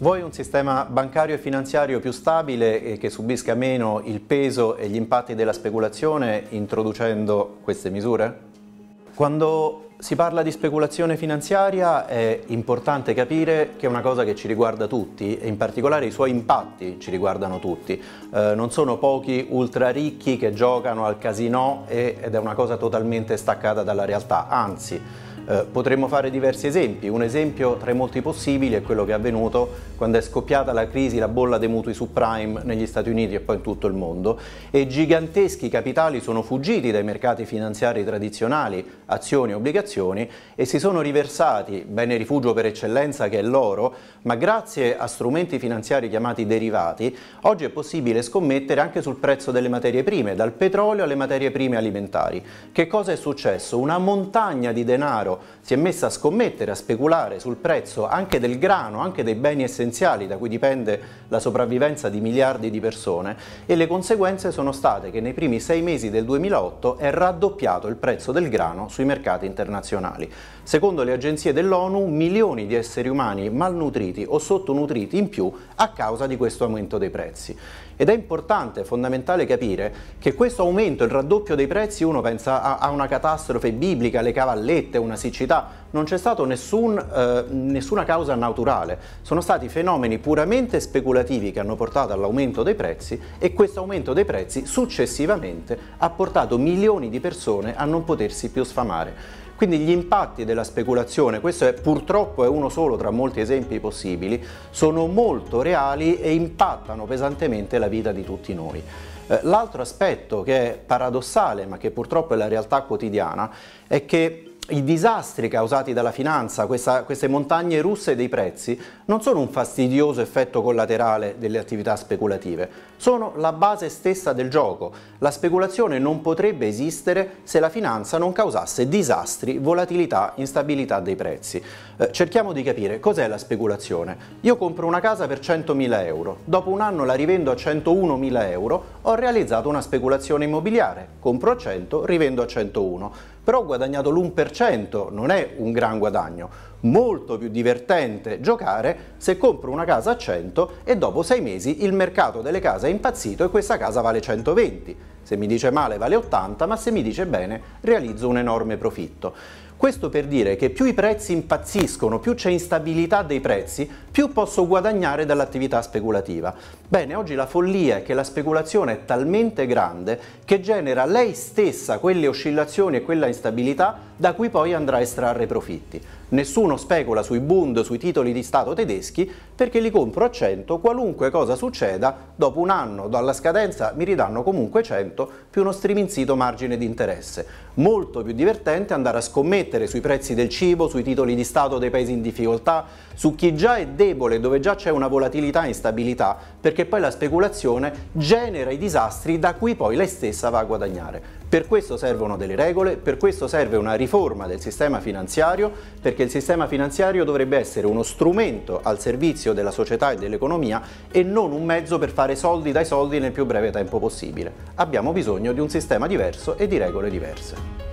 Vuoi un sistema bancario e finanziario più stabile e che subisca meno il peso e gli impatti della speculazione introducendo queste misure? Quando si parla di speculazione finanziaria è importante capire che è una cosa che ci riguarda tutti e in particolare i suoi impatti ci riguardano tutti. Eh, non sono pochi ultra ricchi che giocano al casino ed è una cosa totalmente staccata dalla realtà, anzi eh, potremmo fare diversi esempi, un esempio tra i molti possibili è quello che è avvenuto quando è scoppiata la crisi, la bolla dei mutui subprime negli Stati Uniti e poi in tutto il mondo e giganteschi capitali sono fuggiti dai mercati finanziari tradizionali, azioni e obbligazioni e si sono riversati, bene rifugio per eccellenza che è l'oro, ma grazie a strumenti finanziari chiamati derivati, oggi è possibile scommettere anche sul prezzo delle materie prime, dal petrolio alle materie prime alimentari. Che cosa è successo? Una montagna di denaro si è messa a scommettere, a speculare sul prezzo anche del grano, anche dei beni essenziali da cui dipende la sopravvivenza di miliardi di persone e le conseguenze sono state che nei primi sei mesi del 2008 è raddoppiato il prezzo del grano sui mercati internazionali. Secondo le agenzie dell'ONU milioni di esseri umani malnutriti o sottonutriti in più a causa di questo aumento dei prezzi. Ed è importante, fondamentale capire che questo aumento, il raddoppio dei prezzi, uno pensa a, a una catastrofe biblica, le cavallette, una situazione siccità, non c'è stata nessun, eh, nessuna causa naturale, sono stati fenomeni puramente speculativi che hanno portato all'aumento dei prezzi e questo aumento dei prezzi successivamente ha portato milioni di persone a non potersi più sfamare. Quindi gli impatti della speculazione, questo è, purtroppo è uno solo tra molti esempi possibili, sono molto reali e impattano pesantemente la vita di tutti noi. Eh, l'altro aspetto che è paradossale, ma che purtroppo è la realtà quotidiana, è che i disastri causati dalla finanza, questa, queste montagne russe dei prezzi, non sono un fastidioso effetto collaterale delle attività speculative, sono la base stessa del gioco. La speculazione non potrebbe esistere se la finanza non causasse disastri, volatilità, instabilità dei prezzi. Eh, cerchiamo di capire cos'è la speculazione. Io compro una casa per 100.000 euro, dopo un anno la rivendo a 101.000 euro, ho realizzato una speculazione immobiliare, compro a 100, rivendo a 101, però ho guadagnato l'1% 10%, non è un gran guadagno. Molto più divertente giocare se compro una casa a 100 e dopo 6 mesi il mercato delle case è impazzito e questa casa vale 120. Se mi dice male vale 80, ma se mi dice bene realizzo un enorme profitto. Questo per dire che più i prezzi impazziscono, più c'è instabilità dei prezzi, più posso guadagnare dall'attività speculativa. Bene, oggi la follia è che la speculazione è talmente grande che genera lei stessa quelle oscillazioni e quella instabilità da cui poi andrà a estrarre profitti. Nessuno specula sui Bund, sui titoli di Stato tedeschi, perché li compro a 100, qualunque cosa succeda, dopo un anno dalla scadenza mi ridanno comunque 100 più uno striminzito margine di interesse. Molto più divertente andare a scommettere riflettere sui prezzi del cibo, sui titoli di Stato dei paesi in difficoltà, su chi già è debole, dove già c'è una volatilità e instabilità, perché poi la speculazione genera i disastri da cui poi lei stessa va a guadagnare. Per questo servono delle regole, per questo serve una riforma del sistema finanziario, perché il sistema finanziario dovrebbe essere uno strumento al servizio della società e dell'economia e non un mezzo per fare soldi dai soldi nel più breve tempo possibile. Abbiamo bisogno di un sistema diverso e di regole diverse.